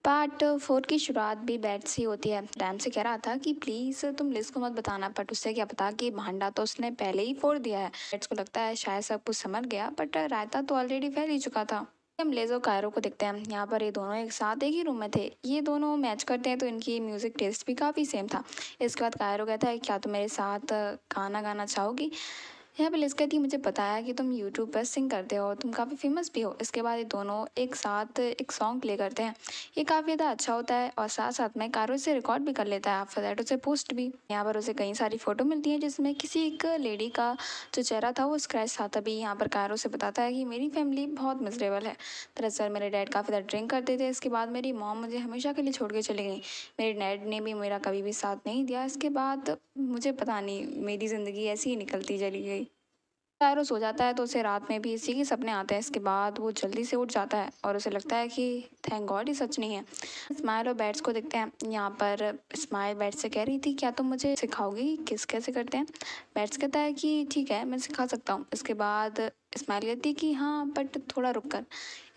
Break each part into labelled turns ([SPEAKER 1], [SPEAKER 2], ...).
[SPEAKER 1] part four की शुरुआत भी बैट से होती है डैम से कह रहा था कि प्लीज़ तुम लिस को मत बताना बट उससे क्या पता कि भांडा तो उसने पहले ही फोड़ दिया है बैट्स को लगता है शायद सब कुछ समझ गया बट रायता तो ऑलरेडी फैल ही चुका था हम लेजो कायरो को देखते हैं यहाँ पर ये दोनों एक साथ एक ही रूम में थे ये दोनों मैच करते हैं तो इनकी म्यूज़िक टेस्ट भी काफ़ी सेम था इसके बाद कायरो कहता है क्या तुम मेरे साथ गाना गाना चाहोगी यहाँ पे लिस्कर थी मुझे बताया कि तुम यूट्यूब पर सिंग करते हो तुम काफ़ी फेमस भी हो इसके बाद ये दोनों एक साथ एक सॉन्ग प्ले करते हैं ये काफ़ी ज़्यादा अच्छा होता है और साथ साथ में कारो से रिकॉर्ड भी कर लेता है आप फैट उसे पोस्ट भी यहाँ पर उसे कई सारी फ़ोटो मिलती है जिसमें किसी एक लेडी का जो चेहरा था वो स्क्रैच था तभी यहाँ पर कारो से बताता है कि मेरी फैमिली बहुत मिजरेबल है दरअसल मेरे डैड काफ़ी ज़्यादा ड्रिंक करते थे इसके बाद मेरी मॉम मुझे हमेशा के लिए छोड़ के चली गई मेरे डैड ने भी मेरा कभी भी साथ नहीं दिया इसके बाद मुझे पता नहीं मेरी ज़िंदगी ऐसी ही निकलती चली गई जायरो सो जाता है तो उसे रात में भी इसी के सपने आते हैं इसके बाद वो जल्दी से उठ जाता है और उसे लगता है कि थैंक गॉड ये सच नहीं है स्माइल और बैट्स को देखते हैं यहाँ पर स्माइल बैट्स से कह रही थी क्या तुम तो मुझे सिखाओगी किस कैसे करते हैं बैट्स कहता है कि ठीक है मैं सिखा सकता हूँ इसके बाद स्माइल करती है कि हाँ बट थोड़ा रुक कर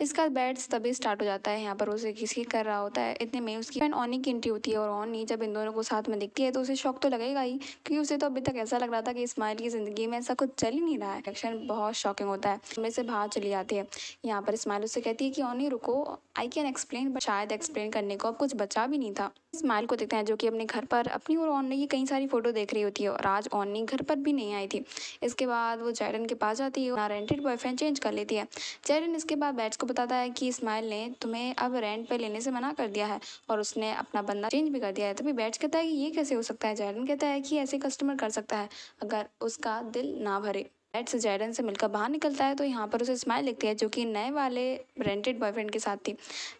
[SPEAKER 1] इसका बैट्स तभी स्टार्ट हो जाता है यहाँ पर उसे किसी कर रहा होता है इतने में उसकी फ्रेंड ऑनी की एंट्री होती है और ऑनी जब इन दोनों को साथ में दिखती है तो उसे शौक तो लगेगा ही क्योंकि उसे तो अभी तक ऐसा लग रहा था कि स्माइल की ज़िंदगी में ऐसा कुछ चल ही नहीं रहा है एक्शन बहुत शॉकिंग होता है उनमें से बाहर चली जाती है यहाँ पर स्माइल उसे कहती है कि ऑनी रुको आई कैन एक्सप्लेन बट शायद एक्सप्लेन करने को अब कुछ बचा भी नहीं था स्माइल को देखते हैं जो कि अपने घर पर अपनी और ऑन नहीं कई सारी फ़ोटो देख रही होती है और आज नहीं घर पर भी नहीं आई थी इसके बाद वो चैरन के पास जाती है और रेंटेड बॉयफ्रेंड चेंज कर लेती है चैरन इसके बाद बैट्स को बताता है कि इस्माइल ने तुम्हें अब रेंट पर लेने से मना कर दिया है और उसने अपना बंदा चेंज भी कर दिया है तभी बैट्स कहता है कि ये कैसे हो सकता है चैरन कहता है कि ऐसे कस्टमर कर सकता है अगर उसका दिल ना भरे से सजैरन से मिलकर बाहर निकलता है तो यहाँ पर उसे स्माइल लिखती है जो कि नए वाले रेंटेड बॉयफ्रेंड के साथ थी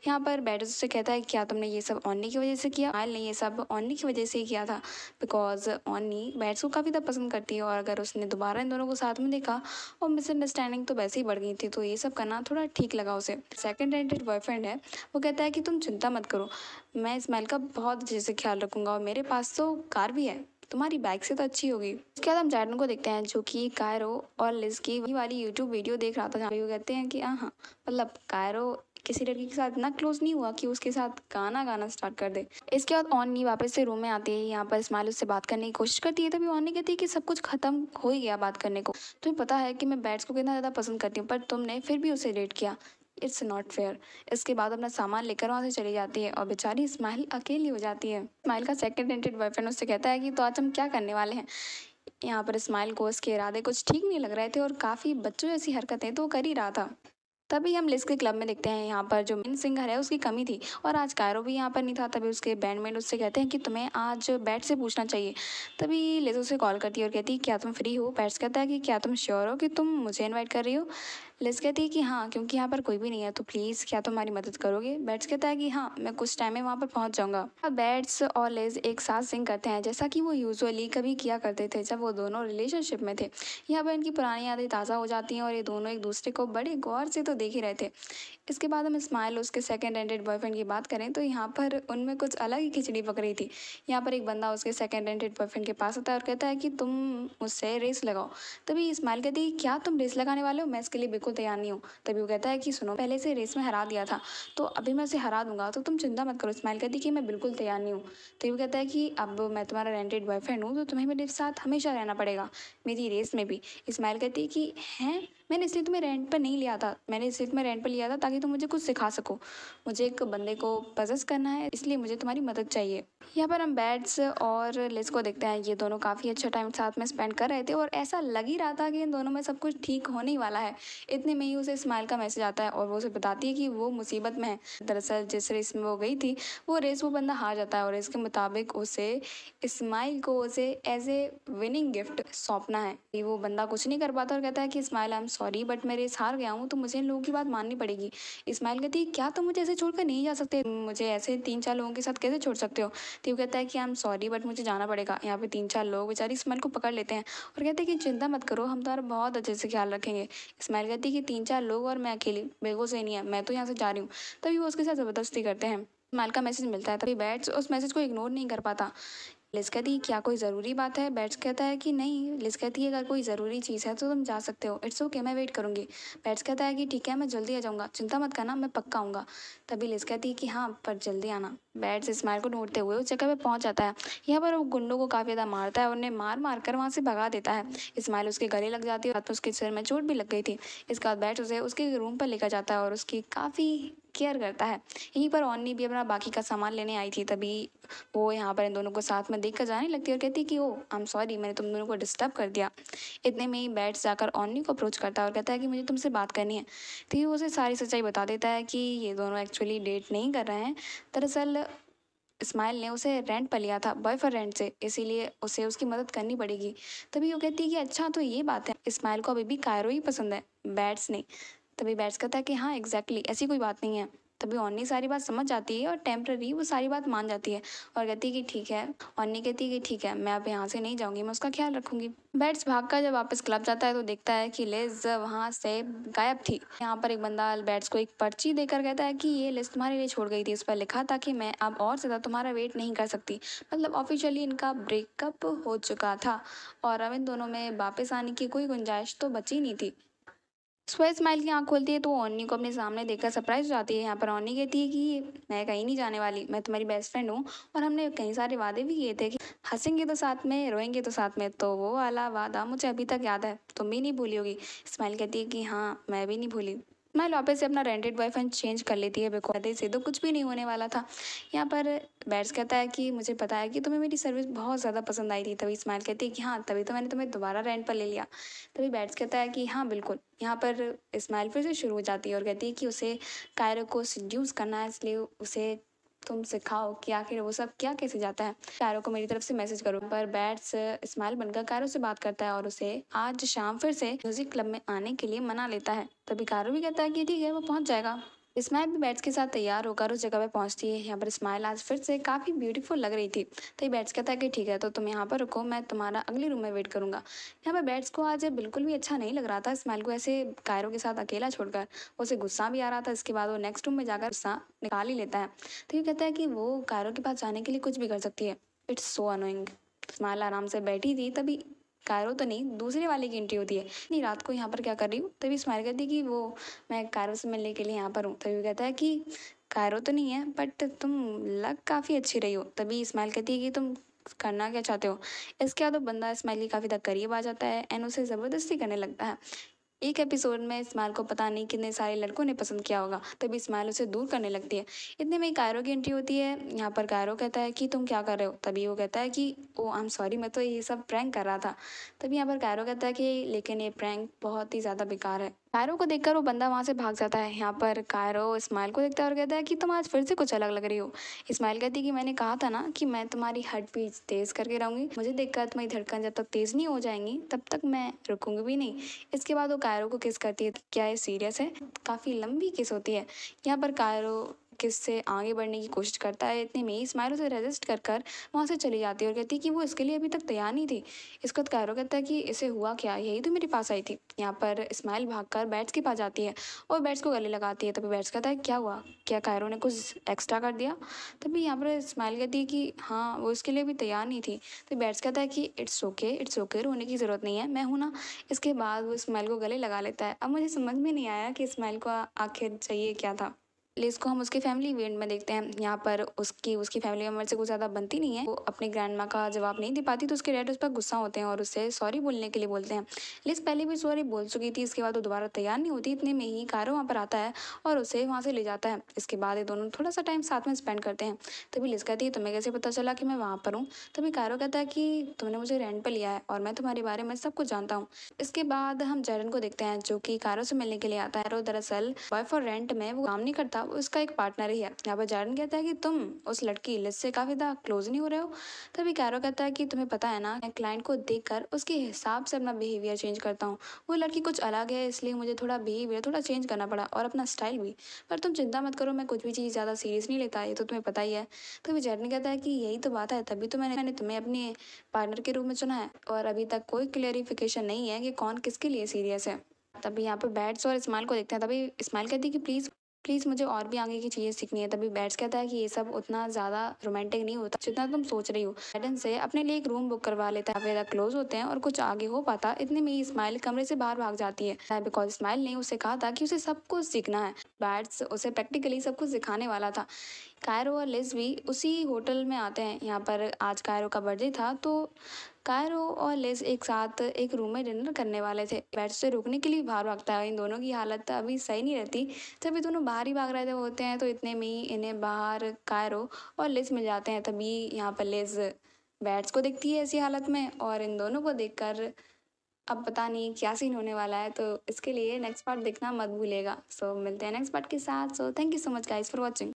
[SPEAKER 1] यहाँ पर बैटस उससे कहता है क्या तुमने ये सब ऑनली की वजह से किया स्माइल हाँ, नहीं ये सब ऑनली की वजह से ही किया था बिकॉज ऑनली बैट्स को काफ़ी ज़्यादा पसंद करती है और अगर उसने दोबारा इन दोनों को साथ में देखा और मिसअंडरस्टैंडिंग तो वैसे ही बढ़ गई थी तो ये सब करना थोड़ा ठीक लगा उसे सेकेंड रेंटेड बॉयफ्रेंड है वो कहता है कि तुम चिंता मत करो मैं स्माइल का बहुत अच्छे से ख्याल रखूँगा और मेरे पास तो कार भी है तुम्हारी बाइक से तो अच्छी होगी उसके बाद हम जैडन को देखते हैं जो कि कायरो और लिज की वही वाली यूट्यूब वीडियो देख रहा था जहाँ वो कहते हैं कि हाँ मतलब कायरो किसी लड़की के साथ इतना क्लोज नहीं हुआ कि उसके साथ गाना गाना स्टार्ट कर दे इसके बाद ऑननी वापस से रूम में आती है यहाँ पर इस्माइल उससे बात करने की कोशिश करती है तभी ऑननी कहती है कि सब कुछ खत्म हो ही गया बात करने को तुम्हें पता है कि मैं बैट्स को कितना ज़्यादा पसंद करती हूँ पर तुमने फिर भी उसे डेट किया इट्स नॉट फेयर इसके बाद अपना सामान लेकर वहाँ से चली जाती है और बेचारी इस्माइल अकेली हो जाती है इस्माइल का सेकेंड डेंटेड बॉयफ्रेंड उससे कहता है कि तो आज हम क्या करने वाले हैं यहाँ पर इस्माइल को उसके इरादे कुछ ठीक नहीं लग रहे थे और काफ़ी बच्चों जैसी हरकतें तो कर ही रहा था तभी हम लिस्क के क्लब में देखते हैं यहाँ पर जो मेन सिंगर है उसकी कमी थी और आज कायरो भी यहाँ पर नहीं था तभी उसके बैंडमेट उससे कहते हैं कि तुम्हें आज बैट से पूछना चाहिए तभी लिस उसे कॉल करती है और कहती है क्या तुम फ्री हो बैट्स कहता है कि क्या तुम श्योर हो कि तुम मुझे इनवाइट कर रही हो लिस कहती है कि हाँ क्योंकि यहाँ पर कोई भी नहीं है तो प्लीज़ क्या तुम्हारी तो हमारी मदद करोगे बैट्स कहता है कि हाँ मैं कुछ टाइम में वहाँ पर पहुँच जाऊँगा बैट्स और लिज एक साथ सिंग करते हैं जैसा कि वो यूजुअली कभी किया करते थे जब वो दोनों रिलेशनशिप में थे यहाँ पर इनकी पुरानी यादें ताज़ा हो जाती हैं और ये दोनों एक दूसरे को बड़े गौर से तो देख ही रहे थे इसके बाद हम स्माइल उसके सेकेंड हैंडेड बॉयफ्रेंड की बात करें तो यहाँ पर उनमें कुछ अलग ही खिचड़ी पक रही थी यहाँ पर एक बंदा उसके सेकेंड हैंडेड बॉयफ्रेंड के पास आता है और कहता है कि तुम मुझसे रेस लगाओ तभी स्माइल कहती है क्या तुम रेस लगाने वाले हो मैं इसके लिए बिल्कुल तैयार नहीं हो तभी वो कहता है कि सुनो पहले से रेस में हरा दिया था तो अभी मैं उसे हरा दूंगा तो तुम चिंता मत करो स्माइल कहती कि मैं बिल्कुल तैयार नहीं हूँ तभी वो कहता है कि अब मैं तुम्हारा रेंटेड बॉयफ्रेंड हूँ तो तुम्हें मेरे साथ हमेशा रहना पड़ेगा मेरी रेस में भी स्माइल कहती है कि हैं मैंने इसलिए तुम्हें रेंट पर नहीं लिया था मैंने इसलिए तुम्हें रेंट पर लिया था ताकि तुम मुझे कुछ सिखा सको मुझे एक बंदे को पजस करना है इसलिए मुझे तुम्हारी मदद चाहिए यहाँ पर हम बैट्स और लिस को देखते हैं ये दोनों काफ़ी अच्छा टाइम साथ में स्पेंड कर रहे थे और ऐसा लग ही रहा था कि इन दोनों में सब कुछ ठीक होने ही वाला है इतने में ही उसे स्माइल का मैसेज आता है और वो उसे बताती है कि वो मुसीबत में है दरअसल जिस रेस में वो गई थी वो रेस वो बंदा हार जाता है और इसके मुताबिक उसे स्माइल को उसे एज ए विनिंग गिफ्ट सौंपना है वो बंदा कुछ नहीं कर पाता और कहता है कि smile I am sorry but मैं रेस हार गया हूँ तो मुझे इन लोगों की बात माननी पड़ेगी स्माइल कहती है क्या तुम तो मुझे ऐसे छोड़कर नहीं जा सकते मुझे ऐसे तीन चार लोगों के साथ कैसे छोड़ सकते हो तो वो कहता है कि आई एम सॉरी बट मुझे जाना पड़ेगा यहाँ पे तीन चार लोग बेचारी स्माइल को पकड़ लेते हैं और कहते हैं कि चिंता मत करो हम तुम्हारा बहुत अच्छे से ख्याल रखेंगे स्माइल कहती आंटी के तीन चार लोग और मैं अकेली बेगो से नहीं है मैं तो यहाँ से जा रही हूँ तभी वो उसके साथ ज़बरदस्ती करते हैं माल का मैसेज मिलता है तभी बैट्स उस मैसेज को इग्नोर नहीं कर पाता लिस कहती है क्या कोई ज़रूरी बात है बैट्स कहता है कि नहीं लिस कहती है अगर कोई ज़रूरी चीज़ है तो तुम जा सकते हो इट्स ओके मैं वेट करूँगी बैट्स कहता है कि ठीक है मैं जल्दी आ जाऊँगा चिंता मत करना मैं पक्का आऊँगा तभी लिस कहती है कि हाँ पर जल्दी आना बैट्स इस्माइल को ढूंढते हुए उस जगह पर पहुँच जाता है यहाँ पर वो गुंडों को काफ़ी ज़्यादा मारता है और उन्हें मार मार कर वहाँ से भगा देता है इस्माइल उसके गले लग जाती है और उसके सिर में चोट भी लग गई थी इसके बाद बैट्स उसे उसके रूम पर लेकर जाता है और उसकी काफ़ी केयर करता है यहीं पर ओनी भी अपना बाकी का सामान लेने आई थी तभी वो यहाँ पर इन दोनों को साथ में देख कर जाने लगती है और कहती है कि ओ आई एम सॉरी मैंने तुम दोनों को डिस्टर्ब कर दिया इतने में ही बैठ जाकर ओनली को अप्रोच करता है और कहता है कि मुझे तुमसे बात करनी है तो ये उसे सारी सच्चाई बता देता है कि ये दोनों एक्चुअली डेट नहीं कर रहे हैं दरअसल इस्माइल ने उसे रेंट पर लिया था रेंट से इसीलिए उसे उसकी मदद करनी पड़ेगी तभी वो कहती है कि अच्छा तो ये बात है इस्माइल को अभी भी कायरो ही पसंद है बैट्स नहीं तभी बैट्स कहता है कि हाँ एग्जैक्टली exactly, ऐसी कोई बात नहीं है तभी ऑनी सारी बात समझ जाती है और टेम्प्ररी वो सारी बात मान जाती है और कहती है कि ठीक है ऑनी कहती है कि ठीक है मैं अब यहाँ से नहीं जाऊँगी मैं उसका ख्याल रखूँगी बैट्स भाग कर जब वापस क्लब जाता है तो देखता है कि लिज वहाँ से गायब थी यहाँ पर एक बंदा बैट्स को एक पर्ची देकर कहता है कि ये लिस्ट तुम्हारे लिए छोड़ गई थी इस पर लिखा था कि मैं अब और ज़्यादा तुम्हारा वेट नहीं कर सकती मतलब ऑफिशियली इनका ब्रेकअप हो चुका था और अब इन दोनों में वापस आने की कोई गुंजाइश तो बची नहीं थी सुबह स्माइल की आँख खोलती है तो ओनी को अपने सामने देखकर सरप्राइज हो जाती है यहाँ पर ओनी कहती है कि मैं कहीं नहीं जाने वाली मैं तुम्हारी बेस्ट फ्रेंड हूँ और हमने कई सारे वादे भी किए थे कि हंसेंगे तो साथ में रोएंगे तो साथ में तो वो वाला वादा मुझे अभी तक याद है तुम भी नहीं भूली होगी स्माइल कहती है कि हाँ मैं भी नहीं भूली मैं वापस से अपना रेंटेड बॉयफ्रेंड चेंज कर लेती है बेकॉज से तो कुछ भी नहीं होने वाला था यहाँ पर बैट्स कहता है कि मुझे पता है कि तुम्हें मेरी सर्विस बहुत ज़्यादा पसंद आई थी तभी स्माइल कहती है कि हाँ तभी तो मैंने तुम्हें दोबारा रेंट पर ले लिया तभी बैट्स कहता है कि हाँ बिल्कुल यहाँ पर स्माइल फिर से शुरू हो जाती है और कहती है कि उसे कायरों को सड्यूस करना है इसलिए उसे तुम सिखाओ कि आखिर वो सब क्या कैसे जाता है कारो को मेरी तरफ से मैसेज करो पर बैट स्माइल बनकर कारो से बात करता है और उसे आज शाम फिर से म्यूजिक क्लब में आने के लिए मना लेता है तभी कारो भी कहता है कि ठीक है वो पहुंच जाएगा स्माइल भी बैट्स के साथ तैयार होकर उस जगह पर पहुंचती है यहाँ पर स्माइल आज फिर से काफ़ी ब्यूटीफुल लग रही थी तो ये बैट्स कहता है कि ठीक है तो तुम यहाँ पर रुको मैं तुम्हारा अगले रूम में वेट करूँगा यहाँ पर बैट्स को आज बिल्कुल भी अच्छा नहीं लग रहा था स्माइल को ऐसे कायरों के साथ अकेला छोड़कर उसे गुस्सा भी आ रहा था इसके बाद वो नेक्स्ट रूम में जाकर गुस्सा निकाल ही लेता है तो ये कहता है कि वो कायरों के पास जाने के लिए कुछ भी कर सकती है इट्स सो अनोइंग स्माइल आराम से बैठी थी तभी कायरो तो नहीं दूसरे वाले की एंट्री होती है नहीं रात को यहाँ पर क्या कर रही हूँ तभी स्माइल कहती है कि वो मैं कायरो से मिलने के लिए यहाँ पर हूँ तभी कहता है कि कायरो तो नहीं है बट तुम लग काफ़ी अच्छी रही हो तभी स्माइल कहती है कि तुम करना क्या चाहते हो इसके बाद वो बंदा स्माइली काफ़ी तक करीब आ जाता है एंड उसे ज़बरदस्ती करने लगता है एक एपिसोड में इस्माइल को पता नहीं कितने सारे लड़कों ने पसंद किया होगा तभी इस्माइल उसे दूर करने लगती है इतने में कायरों की एंट्री होती है यहाँ पर कायरो कहता है कि तुम क्या कर रहे हो तभी वो कहता है कि ओ आई एम सॉरी मैं तो ये सब प्रैंक कर रहा था तभी यहाँ पर कायरो कहता है कि लेकिन ये प्रैंक बहुत ही ज़्यादा बेकार है कायरों को देखकर वो बंदा वहाँ से भाग जाता है यहाँ पर कायरो इस्माइल को देखता है और कहता है कि तुम आज फिर से कुछ अलग लग रही हो इस्माइल कहती है कि मैंने कहा था ना कि मैं तुम्हारी हट बीच तेज़ करके रहूँगी मुझे देखकर तुम्हारी धड़कन जब तक तेज़ नहीं हो जाएंगी तब तक मैं रुकूंगी भी नहीं इसके बाद वो कायरों को किस करती है क्या ये सीरियस है काफ़ी लंबी किस होती है यहाँ पर कायरो किस से आगे बढ़ने की कोशिश करता है इतने में ही स्माइल उसे रजिस्ट कर कर वहाँ से चली जाती है और कहती है कि वो इसके लिए अभी तक तैयार नहीं थी इसको कायरो कहता है कि इसे हुआ क्या यही तो मेरे पास आई थी यहाँ पर स्माइल भाग कर बैट्स के पास जाती है और बैट्स को गले लगाती है तभी बैट्स कहता है क्या हुआ क्या कायरों ने कुछ एक्स्ट्रा कर दिया तभी यहाँ पर स्माइल कहती है कि हाँ वो इसके लिए भी तैयार नहीं थी तो बैट्स कहता है कि इट्स ओके इट्स ओके रोने की ज़रूरत नहीं है मैं हूँ ना इसके बाद वो स्माइल को गले लगा लेता है अब मुझे समझ में नहीं आया कि स्माइल को आखिर चाहिए क्या था को हम उसके फैमिली इवेंट में देखते हैं यहाँ पर उसकी उसकी फैमिली मेम्बर से कुछ ज़्यादा बनती नहीं है वो अपने ग्रैंड माँ का जवाब नहीं दे पाती तो उसके डैड उस पर गुस्सा होते हैं और उससे सॉरी बोलने के लिए बोलते हैं लिस पहले भी सॉरी बोल चुकी थी इसके बाद वो दोबारा तैयार नहीं होती इतने में ही कारो वहाँ पर आता है और उसे वहाँ से ले जाता है इसके बाद ये दोनों थोड़ा सा टाइम साथ में स्पेंड करते हैं तभी लिस कहती है तुम्हें कैसे पता चला कि मैं वहाँ पर हूँ तभी कारो कहता है कि तुमने मुझे रेंट पर लिया है और मैं तुम्हारे बारे में सब कुछ जानता हूँ इसके बाद हम जैरन को देखते हैं जो कि कारो से मिलने के लिए आता है और दरअसल वाइफ और रेंट में वो काम नहीं करता अब उसका एक पार्टनर ही है यहाँ पर जारन कहता है कि तुम उस लड़की लिस्ट से काफ़ी ज़्यादा क्लोज नहीं हो रहे हो तभी कैरो कहता है कि तुम्हें पता है ना मैं क्लाइंट को देख कर उसके हिसाब से अपना बिहेवियर चेंज करता हूँ वो लड़की कुछ अलग है इसलिए मुझे थोड़ा बिहेवियर थोड़ा चेंज करना पड़ा और अपना स्टाइल भी पर तुम चिंता मत करो मैं कुछ भी चीज़ ज़्यादा सीरियस नहीं लेता ये तो तुम्हें पता ही है तभी जारन कहता है कि यही तो बात है तभी तो मैंने मैंने तुम्हें अपने पार्टनर के रूप में चुना है और अभी तक कोई क्लियरिफिकेशन नहीं है कि कौन किसके लिए सीरियस है तभी यहाँ पर बैट्स और इस्माइल को देखते हैं तभी इस्माइल कहती है कि प्लीज़ प्लीज़ मुझे और भी आगे की चीज़ें सीखनी है तभी बैट्स कहता है कि ये सब उतना ज़्यादा रोमांटिक नहीं होता जितना तुम सोच रही हो बैडन से अपने लिए एक रूम बुक करवा लेता है वेदा क्लोज होते हैं और कुछ आगे हो पाता इतने में ही स्माइल कमरे से बाहर भाग जाती है बिकॉज स्माइल ने उसे कहा था कि उसे सब कुछ सीखना है बैट्स उसे प्रैक्टिकली सब कुछ सिखाने वाला था कायरो और लिज भी उसी होटल में आते हैं यहाँ पर आज कायरो का बर्थडे था तो कायरो और लेस एक साथ एक रूम में डिनर करने वाले थे बेड से रुकने के लिए बाहर भागता है इन दोनों की हालत अभी सही नहीं रहती जब दोनों बाहर ही भाग रहे होते हैं तो इतने में ही इन्हें बाहर कायरो और लेस मिल जाते हैं तभी यहाँ पर लेस बैट्स को देखती है ऐसी हालत में और इन दोनों को देखकर अब पता नहीं क्या सीन होने वाला है तो इसके लिए नेक्स्ट पार्ट देखना मत भूलेगा सो so, मिलते हैं नेक्स्ट पार्ट के साथ so thank you so much guys for watching